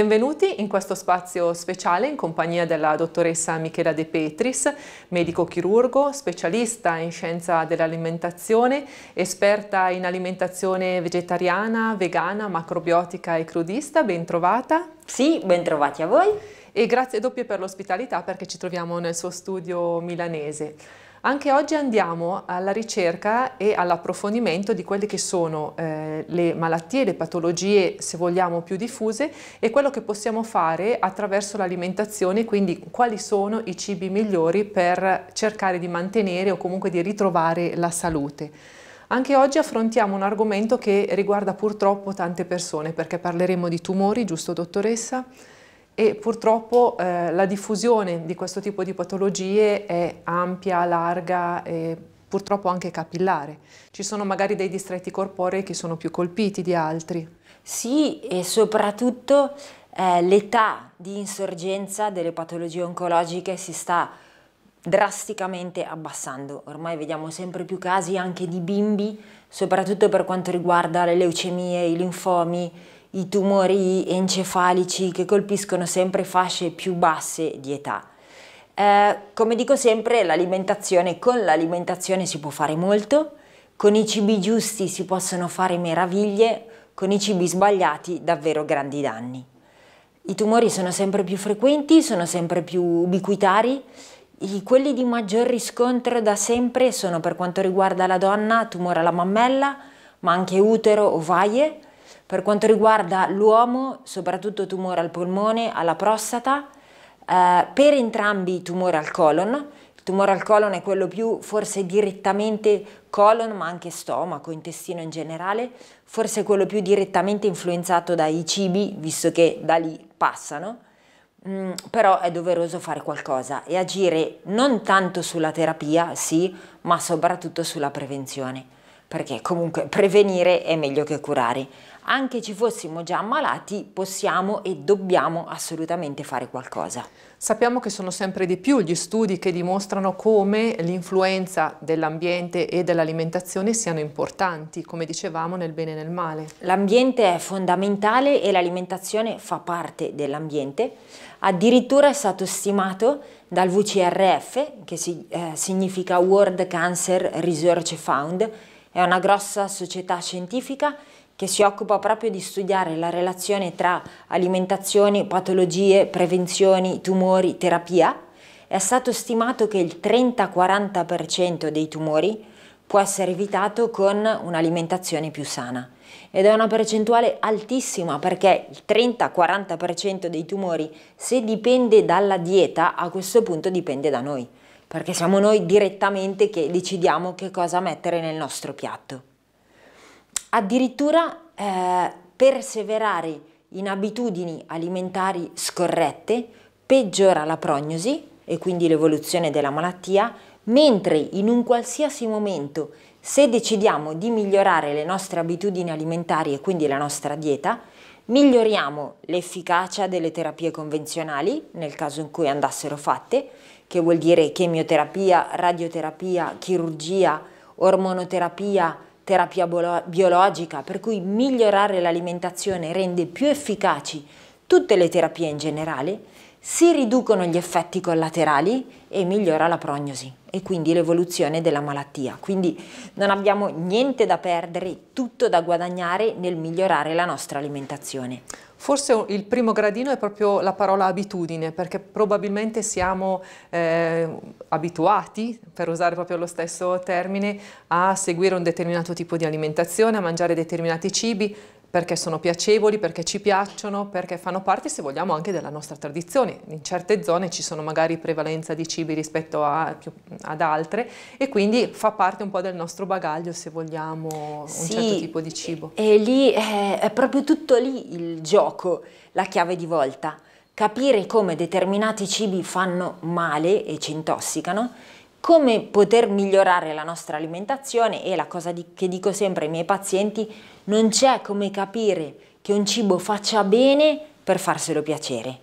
Benvenuti in questo spazio speciale in compagnia della dottoressa Michela De Petris, medico chirurgo, specialista in scienza dell'alimentazione, esperta in alimentazione vegetariana, vegana, macrobiotica e crudista. Bentrovata. Sì, bentrovati a voi. E grazie doppie per l'ospitalità perché ci troviamo nel suo studio milanese. Anche oggi andiamo alla ricerca e all'approfondimento di quelle che sono eh, le malattie, le patologie, se vogliamo, più diffuse e quello che possiamo fare attraverso l'alimentazione, quindi quali sono i cibi migliori per cercare di mantenere o comunque di ritrovare la salute. Anche oggi affrontiamo un argomento che riguarda purtroppo tante persone, perché parleremo di tumori, giusto dottoressa? e purtroppo eh, la diffusione di questo tipo di patologie è ampia, larga e purtroppo anche capillare. Ci sono magari dei distretti corporei che sono più colpiti di altri. Sì, e soprattutto eh, l'età di insorgenza delle patologie oncologiche si sta drasticamente abbassando. Ormai vediamo sempre più casi anche di bimbi, soprattutto per quanto riguarda le leucemie, i linfomi, i tumori encefalici che colpiscono sempre fasce più basse di età. Eh, come dico sempre, l'alimentazione, con l'alimentazione si può fare molto, con i cibi giusti si possono fare meraviglie, con i cibi sbagliati davvero grandi danni. I tumori sono sempre più frequenti, sono sempre più ubiquitari, quelli di maggior riscontro da sempre sono per quanto riguarda la donna tumore alla mammella, ma anche utero, ovaie, per quanto riguarda l'uomo, soprattutto tumore al polmone, alla prostata, eh, per entrambi tumore al colon, il tumore al colon è quello più forse direttamente colon, ma anche stomaco, intestino in generale, forse quello più direttamente influenzato dai cibi, visto che da lì passano. Mm, però è doveroso fare qualcosa e agire non tanto sulla terapia, sì, ma soprattutto sulla prevenzione, perché comunque prevenire è meglio che curare, anche ci fossimo già ammalati, possiamo e dobbiamo assolutamente fare qualcosa. Sappiamo che sono sempre di più gli studi che dimostrano come l'influenza dell'ambiente e dell'alimentazione siano importanti, come dicevamo, nel bene e nel male. L'ambiente è fondamentale e l'alimentazione fa parte dell'ambiente. Addirittura è stato stimato dal VCRF, che si, eh, significa World Cancer Research Fund, è una grossa società scientifica che si occupa proprio di studiare la relazione tra alimentazione, patologie, prevenzioni, tumori, terapia, è stato stimato che il 30-40% dei tumori può essere evitato con un'alimentazione più sana. Ed è una percentuale altissima perché il 30-40% dei tumori, se dipende dalla dieta, a questo punto dipende da noi, perché siamo noi direttamente che decidiamo che cosa mettere nel nostro piatto addirittura eh, perseverare in abitudini alimentari scorrette peggiora la prognosi e quindi l'evoluzione della malattia, mentre in un qualsiasi momento se decidiamo di migliorare le nostre abitudini alimentari e quindi la nostra dieta, miglioriamo l'efficacia delle terapie convenzionali, nel caso in cui andassero fatte, che vuol dire chemioterapia, radioterapia, chirurgia, ormonoterapia, terapia biologica, per cui migliorare l'alimentazione rende più efficaci tutte le terapie in generale, si riducono gli effetti collaterali e migliora la prognosi e quindi l'evoluzione della malattia. Quindi non abbiamo niente da perdere, tutto da guadagnare nel migliorare la nostra alimentazione. Forse il primo gradino è proprio la parola abitudine, perché probabilmente siamo eh, abituati, per usare proprio lo stesso termine, a seguire un determinato tipo di alimentazione, a mangiare determinati cibi, perché sono piacevoli, perché ci piacciono, perché fanno parte, se vogliamo, anche della nostra tradizione. In certe zone ci sono magari prevalenza di cibi rispetto a, più, ad altre e quindi fa parte un po' del nostro bagaglio, se vogliamo, un sì, certo tipo di cibo. E lì eh, è proprio tutto lì il gioco, la chiave di volta. Capire come determinati cibi fanno male e ci intossicano come poter migliorare la nostra alimentazione e la cosa di, che dico sempre ai miei pazienti non c'è come capire che un cibo faccia bene per farselo piacere.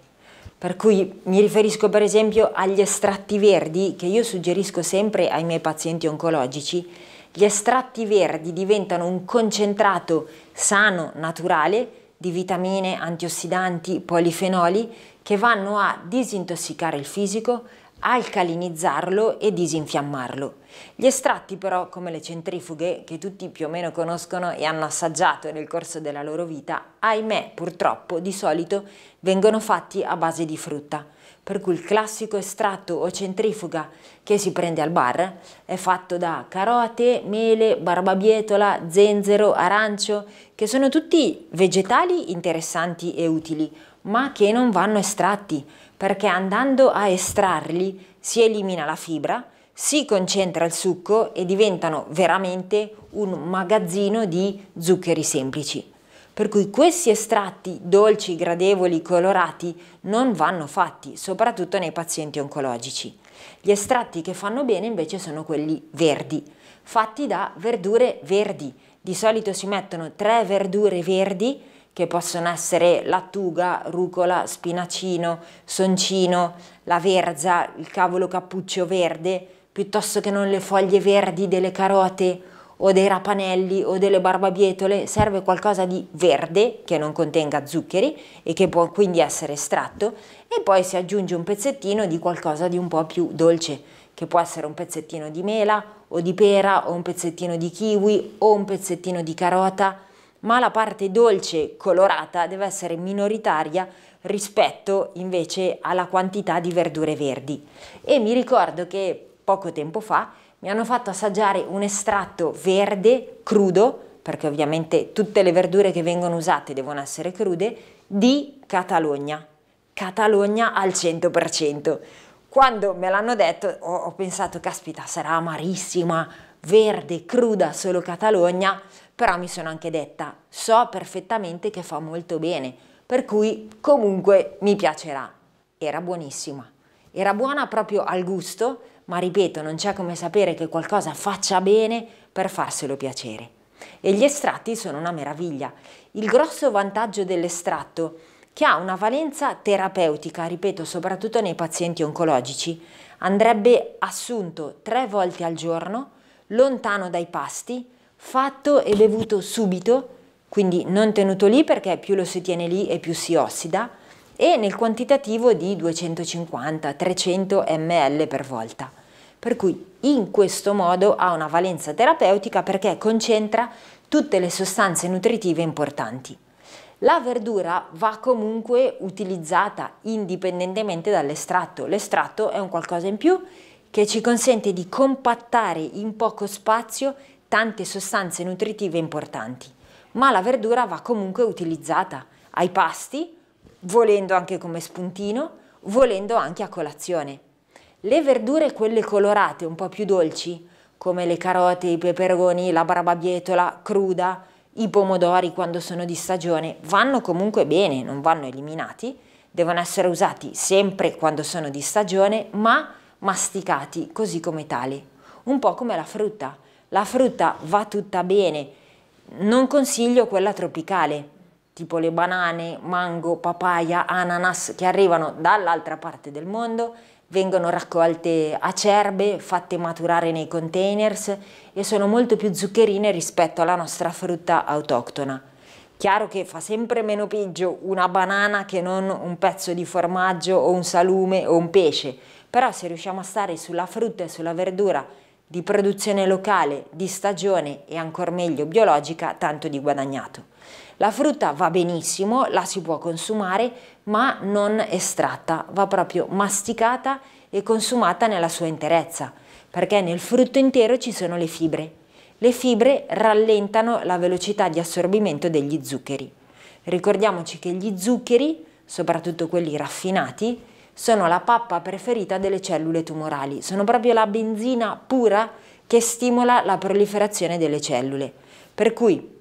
Per cui mi riferisco per esempio agli estratti verdi che io suggerisco sempre ai miei pazienti oncologici. Gli estratti verdi diventano un concentrato sano, naturale, di vitamine, antiossidanti, polifenoli che vanno a disintossicare il fisico, alcalinizzarlo e disinfiammarlo. Gli estratti però, come le centrifughe, che tutti più o meno conoscono e hanno assaggiato nel corso della loro vita, ahimè purtroppo di solito vengono fatti a base di frutta, per cui il classico estratto o centrifuga che si prende al bar è fatto da carote, mele, barbabietola, zenzero, arancio, che sono tutti vegetali interessanti e utili, ma che non vanno estratti perché andando a estrarli si elimina la fibra, si concentra il succo e diventano veramente un magazzino di zuccheri semplici. Per cui questi estratti dolci, gradevoli, colorati non vanno fatti, soprattutto nei pazienti oncologici. Gli estratti che fanno bene invece sono quelli verdi, fatti da verdure verdi. Di solito si mettono tre verdure verdi che possono essere lattuga, rucola, spinacino, soncino, la verza, il cavolo cappuccio verde, piuttosto che non le foglie verdi delle carote o dei rapanelli o delle barbabietole, serve qualcosa di verde che non contenga zuccheri e che può quindi essere estratto e poi si aggiunge un pezzettino di qualcosa di un po' più dolce, che può essere un pezzettino di mela o di pera o un pezzettino di kiwi o un pezzettino di carota ma la parte dolce colorata deve essere minoritaria rispetto invece alla quantità di verdure verdi. E mi ricordo che poco tempo fa mi hanno fatto assaggiare un estratto verde crudo, perché ovviamente tutte le verdure che vengono usate devono essere crude, di Catalogna. Catalogna al 100%. Quando me l'hanno detto ho, ho pensato, caspita, sarà amarissima, verde, cruda, solo Catalogna però mi sono anche detta, so perfettamente che fa molto bene, per cui comunque mi piacerà. Era buonissima, era buona proprio al gusto, ma ripeto, non c'è come sapere che qualcosa faccia bene per farselo piacere. E gli estratti sono una meraviglia. Il grosso vantaggio dell'estratto che ha una valenza terapeutica, ripeto, soprattutto nei pazienti oncologici, andrebbe assunto tre volte al giorno, lontano dai pasti, fatto e bevuto subito, quindi non tenuto lì perché più lo si tiene lì e più si ossida, e nel quantitativo di 250-300 ml per volta. Per cui in questo modo ha una valenza terapeutica perché concentra tutte le sostanze nutritive importanti. La verdura va comunque utilizzata indipendentemente dall'estratto. L'estratto è un qualcosa in più che ci consente di compattare in poco spazio tante sostanze nutritive importanti, ma la verdura va comunque utilizzata ai pasti, volendo anche come spuntino, volendo anche a colazione. Le verdure, quelle colorate, un po' più dolci, come le carote, i peperoni, la barbabietola cruda, i pomodori quando sono di stagione, vanno comunque bene, non vanno eliminati, devono essere usati sempre quando sono di stagione, ma masticati così come tali, un po' come la frutta. La frutta va tutta bene, non consiglio quella tropicale, tipo le banane, mango, papaya, ananas che arrivano dall'altra parte del mondo, vengono raccolte acerbe, fatte maturare nei containers e sono molto più zuccherine rispetto alla nostra frutta autoctona. Chiaro che fa sempre meno peggio una banana che non un pezzo di formaggio o un salume o un pesce, però se riusciamo a stare sulla frutta e sulla verdura di produzione locale, di stagione e ancor meglio biologica, tanto di guadagnato. La frutta va benissimo, la si può consumare, ma non estratta, va proprio masticata e consumata nella sua interezza, perché nel frutto intero ci sono le fibre. Le fibre rallentano la velocità di assorbimento degli zuccheri. Ricordiamoci che gli zuccheri, soprattutto quelli raffinati, sono la pappa preferita delle cellule tumorali, sono proprio la benzina pura che stimola la proliferazione delle cellule. Per cui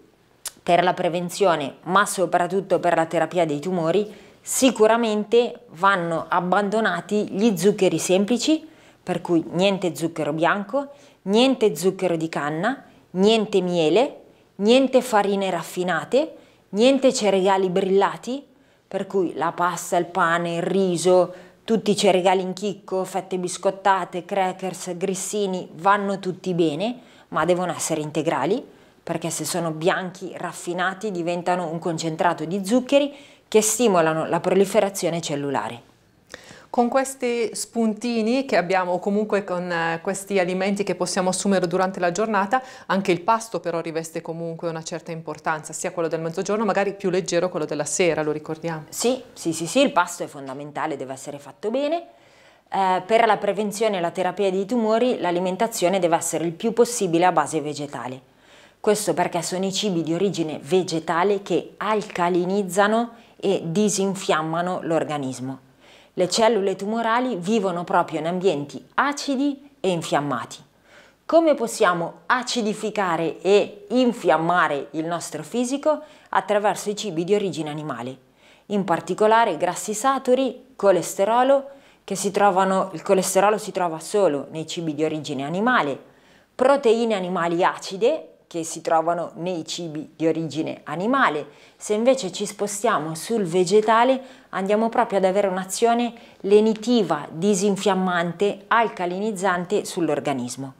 per la prevenzione, ma soprattutto per la terapia dei tumori, sicuramente vanno abbandonati gli zuccheri semplici, per cui niente zucchero bianco, niente zucchero di canna, niente miele, niente farine raffinate, niente cereali brillati, per cui la pasta, il pane, il riso, tutti i cereali in chicco, fette biscottate, crackers, grissini, vanno tutti bene, ma devono essere integrali, perché se sono bianchi, raffinati, diventano un concentrato di zuccheri che stimolano la proliferazione cellulare. Con questi spuntini che abbiamo o comunque con eh, questi alimenti che possiamo assumere durante la giornata, anche il pasto però riveste comunque una certa importanza, sia quello del mezzogiorno, magari più leggero quello della sera, lo ricordiamo. Sì, sì, sì, sì il pasto è fondamentale, deve essere fatto bene. Eh, per la prevenzione e la terapia dei tumori l'alimentazione deve essere il più possibile a base vegetale. Questo perché sono i cibi di origine vegetale che alcalinizzano e disinfiammano l'organismo. Le cellule tumorali vivono proprio in ambienti acidi e infiammati. Come possiamo acidificare e infiammare il nostro fisico attraverso i cibi di origine animale, in particolare grassi saturi, colesterolo, che si trovano, il colesterolo si trova solo nei cibi di origine animale, proteine animali acide che si trovano nei cibi di origine animale. Se invece ci spostiamo sul vegetale andiamo proprio ad avere un'azione lenitiva, disinfiammante, alcalinizzante sull'organismo.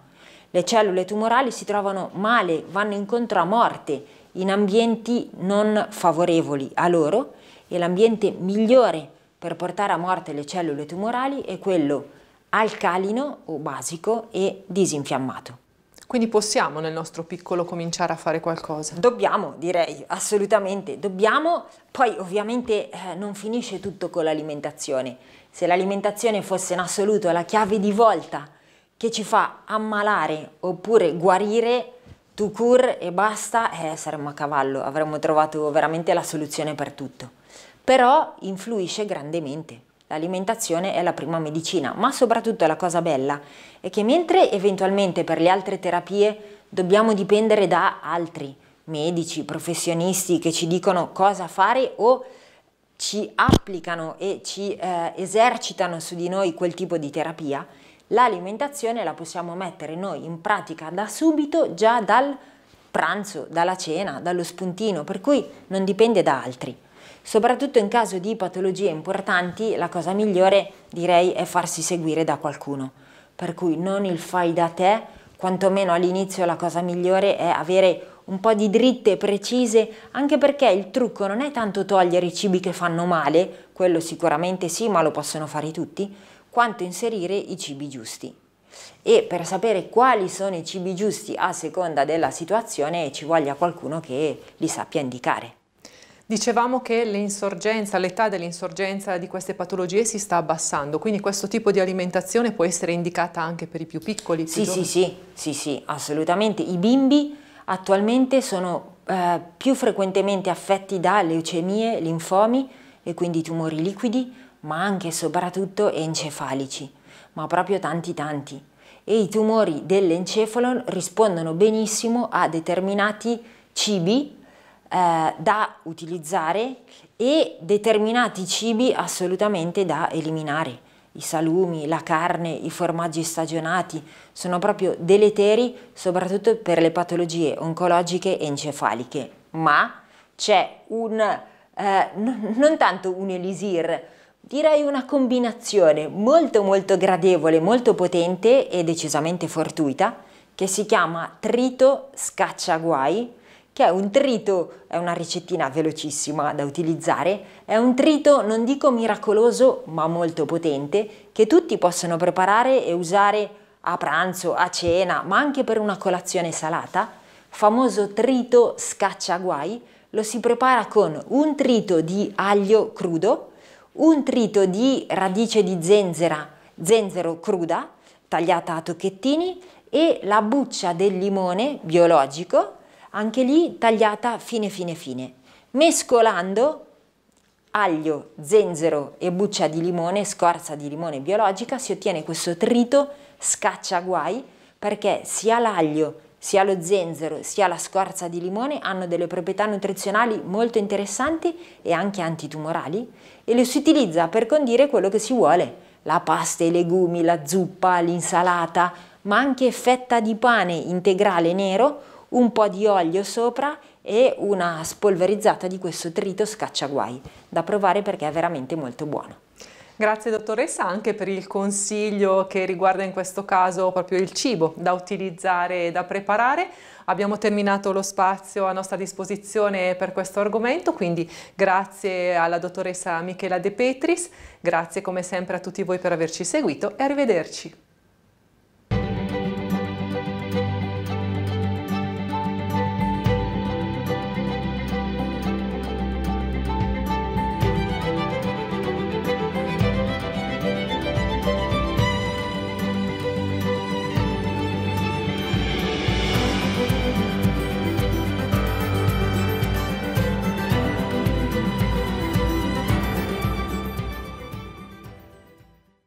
Le cellule tumorali si trovano male, vanno incontro a morte in ambienti non favorevoli a loro e l'ambiente migliore per portare a morte le cellule tumorali è quello alcalino o basico e disinfiammato. Quindi possiamo nel nostro piccolo cominciare a fare qualcosa? Dobbiamo, direi, assolutamente, dobbiamo. Poi ovviamente eh, non finisce tutto con l'alimentazione. Se l'alimentazione fosse in assoluto la chiave di volta che ci fa ammalare oppure guarire, tu cur e basta, eh, saremmo a cavallo, avremmo trovato veramente la soluzione per tutto. Però influisce grandemente. L'alimentazione è la prima medicina, ma soprattutto la cosa bella è che mentre eventualmente per le altre terapie dobbiamo dipendere da altri, medici, professionisti che ci dicono cosa fare o ci applicano e ci eh, esercitano su di noi quel tipo di terapia, l'alimentazione la possiamo mettere noi in pratica da subito, già dal pranzo, dalla cena, dallo spuntino, per cui non dipende da altri. Soprattutto in caso di patologie importanti, la cosa migliore direi è farsi seguire da qualcuno. Per cui non il fai da te, quantomeno all'inizio la cosa migliore è avere un po' di dritte precise, anche perché il trucco non è tanto togliere i cibi che fanno male, quello sicuramente sì, ma lo possono fare tutti, quanto inserire i cibi giusti. E per sapere quali sono i cibi giusti a seconda della situazione ci voglia qualcuno che li sappia indicare. Dicevamo che l'insorgenza, l'età dell'insorgenza di queste patologie si sta abbassando, quindi questo tipo di alimentazione può essere indicata anche per i più piccoli? Più sì, sì, sì, sì, sì, assolutamente. I bimbi attualmente sono eh, più frequentemente affetti da leucemie, linfomi e quindi tumori liquidi, ma anche e soprattutto encefalici, ma proprio tanti tanti. E i tumori dell'encefalon rispondono benissimo a determinati cibi eh, da utilizzare e determinati cibi assolutamente da eliminare. I salumi, la carne, i formaggi stagionati sono proprio deleteri soprattutto per le patologie oncologiche e encefaliche, ma c'è un, eh, non tanto un elisir, direi una combinazione molto molto gradevole, molto potente e decisamente fortuita che si chiama trito scacciaguai che è un trito, è una ricettina velocissima da utilizzare, è un trito non dico miracoloso ma molto potente che tutti possono preparare e usare a pranzo, a cena, ma anche per una colazione salata. Famoso trito scacciaguai lo si prepara con un trito di aglio crudo, un trito di radice di zenzera, zenzero cruda, tagliata a tocchettini e la buccia del limone biologico anche lì tagliata fine fine fine. Mescolando aglio, zenzero e buccia di limone, scorza di limone biologica, si ottiene questo trito scaccia guai perché sia l'aglio sia lo zenzero sia la scorza di limone hanno delle proprietà nutrizionali molto interessanti e anche antitumorali e le si utilizza per condire quello che si vuole, la pasta, i legumi, la zuppa, l'insalata, ma anche fetta di pane integrale nero un po' di olio sopra e una spolverizzata di questo trito scacciaguai, da provare perché è veramente molto buono. Grazie dottoressa anche per il consiglio che riguarda in questo caso proprio il cibo da utilizzare e da preparare. Abbiamo terminato lo spazio a nostra disposizione per questo argomento, quindi grazie alla dottoressa Michela De Petris, grazie come sempre a tutti voi per averci seguito e arrivederci.